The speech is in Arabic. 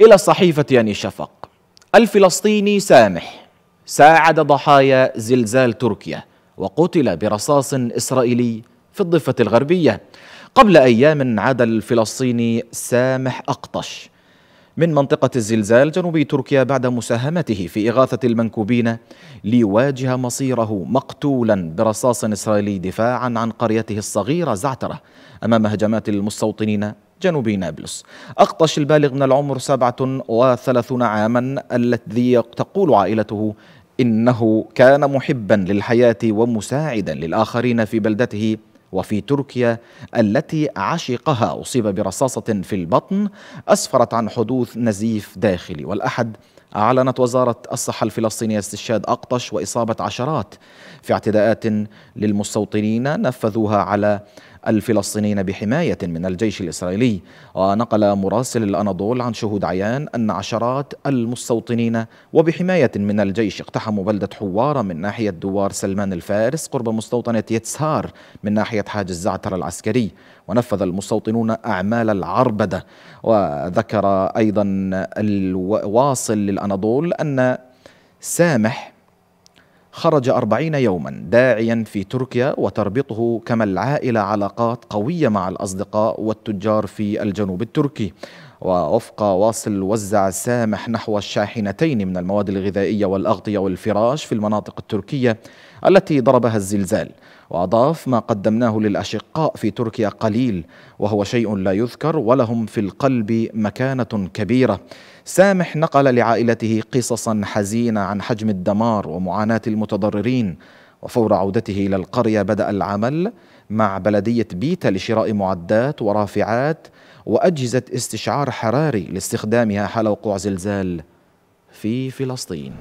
إلى صحيفة يعني شفق الفلسطيني سامح ساعد ضحايا زلزال تركيا وقتل برصاص إسرائيلي في الضفة الغربية قبل أيام عاد الفلسطيني سامح أقطش من منطقة الزلزال جنوب تركيا بعد مساهمته في إغاثة المنكوبين ليواجه مصيره مقتولا برصاص إسرائيلي دفاعا عن قريته الصغيرة زعترة أمام هجمات المستوطنين جنوب نابلس أقطش البالغ من العمر 37 عاما الذي تقول عائلته إنه كان محبا للحياة ومساعدا للآخرين في بلدته وفي تركيا التي عشقها أصيب برصاصة في البطن أسفرت عن حدوث نزيف داخلي والأحد أعلنت وزارة الصحة الفلسطينية استشهاد أقطش وإصابة عشرات في اعتداءات للمستوطنين نفذوها على الفلسطينيين بحماية من الجيش الإسرائيلي ونقل مراسل الأناضول عن شهود عيان أن عشرات المستوطنين وبحماية من الجيش اقتحموا بلدة حوارة من ناحية دوار سلمان الفارس قرب مستوطنة يتسهار من ناحية حاج الزعتر العسكري ونفذ المستوطنون أعمال العربدة وذكر أيضا الواصل للأناضول أن سامح خرج أربعين يوما داعيا في تركيا وتربطه كما العائلة علاقات قوية مع الأصدقاء والتجار في الجنوب التركي ووفق واصل وزع سامح نحو الشاحنتين من المواد الغذائية والأغطية والفراش في المناطق التركية التي ضربها الزلزال وأضاف ما قدمناه للأشقاء في تركيا قليل وهو شيء لا يذكر ولهم في القلب مكانة كبيرة سامح نقل لعائلته قصصا حزينة عن حجم الدمار ومعاناة المتضررين وفور عودته إلى القرية بدأ العمل مع بلدية بيتا لشراء معدات ورافعات وأجهزة استشعار حراري لاستخدامها حال وقوع زلزال في فلسطين